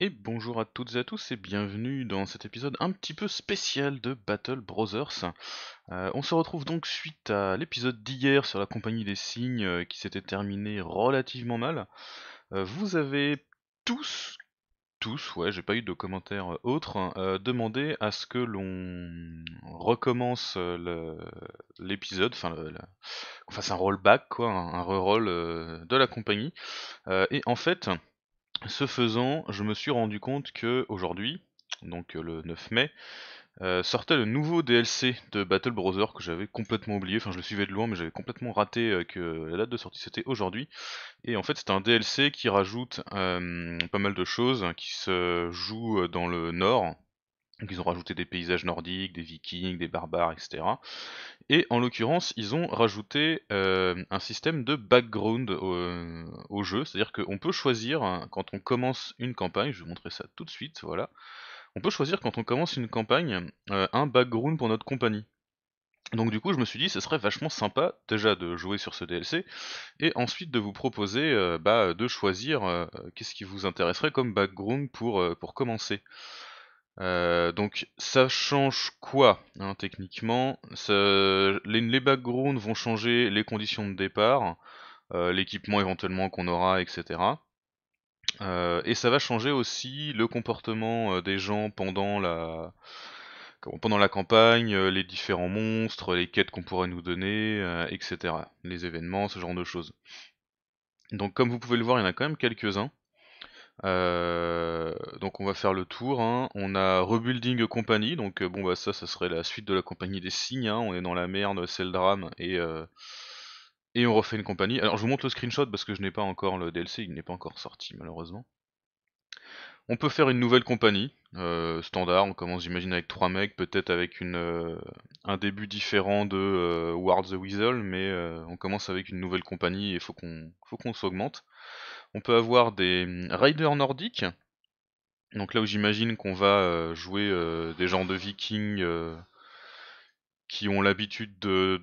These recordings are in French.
Et bonjour à toutes et à tous et bienvenue dans cet épisode un petit peu spécial de Battle Brothers. Euh, on se retrouve donc suite à l'épisode d'hier sur la compagnie des signes euh, qui s'était terminé relativement mal. Euh, vous avez tous, tous, ouais, j'ai pas eu de commentaires autres, demandé à ce que l'on recommence l'épisode, enfin qu'on fasse un rollback, quoi, un, un reroll de la compagnie. et en fait... Ce faisant, je me suis rendu compte que aujourd'hui, donc euh, le 9 mai, euh, sortait le nouveau DLC de Battle Brother que j'avais complètement oublié, enfin je le suivais de loin mais j'avais complètement raté euh, que la date de sortie c'était aujourd'hui. Et en fait c'est un DLC qui rajoute pas mal de choses, hein, qui se joue dans le nord, donc ils ont rajouté des paysages nordiques, des vikings, des barbares, etc. Et en l'occurrence, ils ont rajouté euh, un système de background euh, au, jeu, c'est-à-dire qu'on peut choisir, hein, quand on commence une campagne, je vais vous montrer ça tout de suite, voilà, on peut choisir quand on commence une campagne euh, un background pour notre compagnie. Donc du coup je me suis dit ce serait vachement sympa déjà de jouer sur ce DLC et ensuite de vous proposer bah, de choisir qu'est-ce qui vous intéresserait comme background pour, pour commencer. Euh, donc ça change quoi hein, techniquement les, backgrounds vont changer les conditions de départ, euh, l'équipement éventuellement qu'on aura, etc. Euh, et ça va changer aussi le comportement des gens pendant la campagne, les différents monstres, les quêtes qu'on pourrait nous donner, etc. Les événements, ce genre de choses. Donc comme vous pouvez le voir, il y en a quand même quelques-uns. Euh, donc on va faire le tour. Hein. On a Rebuilding Company, donc euh, bon bah ça, ça serait la suite de la compagnie des signes. Hein. On est dans la merde, c'est le drame et euh, et on refait une compagnie. Alors je vous montre le screenshot parce que je n'ai pas encore le DLC, il n'est pas encore sorti malheureusement. On peut faire une nouvelle compagnie standard. On commence j'imagine avec 3 mecs, peut-être avec une un début différent de Ward the Weasel, mais on commence avec une nouvelle compagnie et faut qu'on faut qu'on s'augmente. On peut avoir des mmh, raiders nordiques. Donc là où j'imagine qu'on va jouer des gens de vikings qui ont l'habitude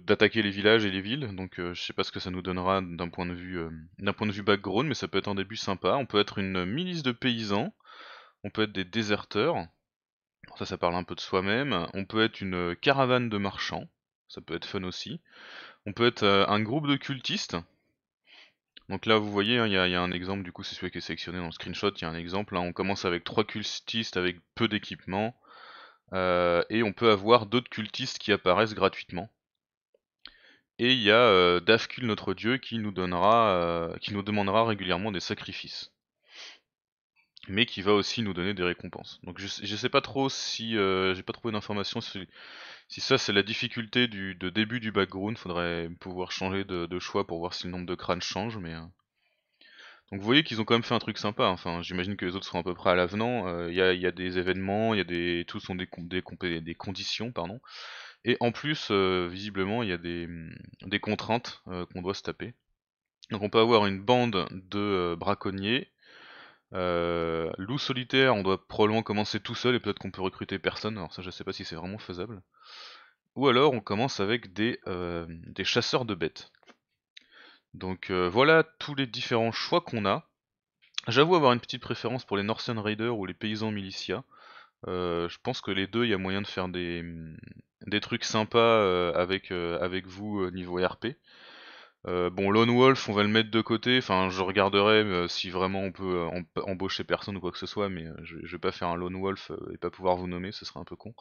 d'attaquer les villages et les villes. Donc je sais pas ce que ça nous donnera d'un point de vue d'un point de vue background, mais ça peut être un début sympa. On peut être une milice de paysans. On peut être des déserteurs. Ça, ça parle un peu de soi-même. On peut être une caravane de marchands. Ça peut être fun aussi. On peut être un groupe de cultistes. Donc là, vous voyez, hein, il y, a un exemple, du coup, c'est celui qui est sélectionné dans le screenshot, il y a un exemple. Hein. on commence avec trois cultistes avec peu d'équipement, euh, et on peut avoir d'autres cultistes qui apparaissent gratuitement. Et il y a euh, Dafcul notre dieu, qui nous, donnera, euh, qui nous demandera régulièrement des sacrifices mais qui va aussi nous donner des récompenses. Donc je, sais pas trop si euh, j'ai pas trouvé d'informations si, si, ça c'est la difficulté du de début du background, faudrait pouvoir changer de, choix pour voir si le nombre de crânes change, mais euh. donc vous voyez qu'ils ont quand même fait un truc sympa. Enfin, j'imagine que les autres seront à peu près à l'avenant. Euh, il y, a, des événements, il y a des tous sont des des, des conditions pardon. Et en plus, visiblement, il y a des, des contraintes qu'on doit se taper. Donc on peut avoir une bande de braconniers euh, loup solitaire, on doit probablement commencer tout seul et peut-être qu'on peut recruter personne, alors ça je sais pas si c'est vraiment faisable. Ou alors on commence avec des, euh, chasseurs de bêtes. Donc euh, voilà tous les différents choix qu'on a. J'avoue avoir une petite préférence pour les Northern Raiders ou les paysans militia. Euh, je pense que les deux, il y a moyen de faire des, des trucs sympas avec, avec vous niveau RP. Euh, bon, Lone Wolf, on va le mettre de côté. Enfin, je regarderai euh, si vraiment on peut euh, embaucher personne ou quoi que ce soit, mais je, vais pas faire un Lone Wolf et pas pouvoir vous nommer, ce serait un peu con.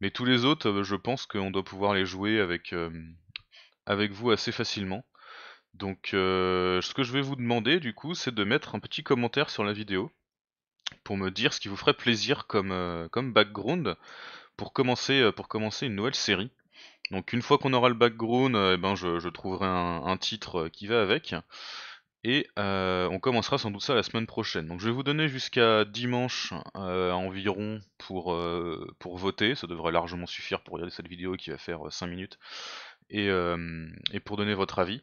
Mais tous les autres, je pense qu'on doit pouvoir les jouer avec, avec vous assez facilement. Donc, ce que je vais vous demander, du coup, c'est de mettre un petit commentaire sur la vidéo pour me dire ce qui vous ferait plaisir comme, comme background pour commencer, pour commencer une nouvelle série. Donc une fois qu'on aura le background, euh, eh ben je, trouverai un, titre euh, qui va avec. Et euh, on commencera sans doute ça la semaine prochaine. Donc je vais vous donner jusqu'à dimanche environ pour, pour voter. Ça devrait largement suffire pour regarder cette vidéo qui va faire 5 minutes. Et, pour donner votre avis.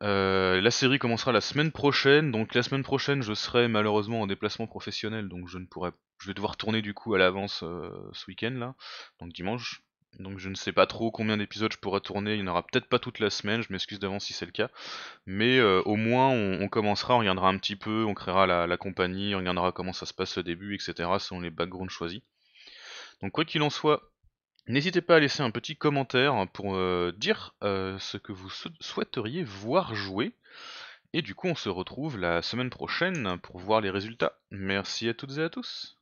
la série commencera la semaine prochaine, donc la semaine prochaine je serai malheureusement en déplacement professionnel, donc je ne pourrai, je vais devoir tourner du coup à l'avance ce week-end là, donc dimanche, donc je ne sais pas trop combien d'épisodes je pourrai tourner, il n'y en aura peut-être pas toute la semaine, je m'excuse d'avance si c'est le cas. Mais euh, au moins on, commencera, on regardera un petit peu, on créera la, compagnie, on regardera comment ça se passe au début, etc. selon les backgrounds choisis. Donc quoi qu'il en soit, n'hésitez pas à laisser un petit commentaire pour euh, dire euh, ce que vous souhaiteriez voir jouer. Et du coup on se retrouve la semaine prochaine pour voir les résultats. Merci à toutes et à tous.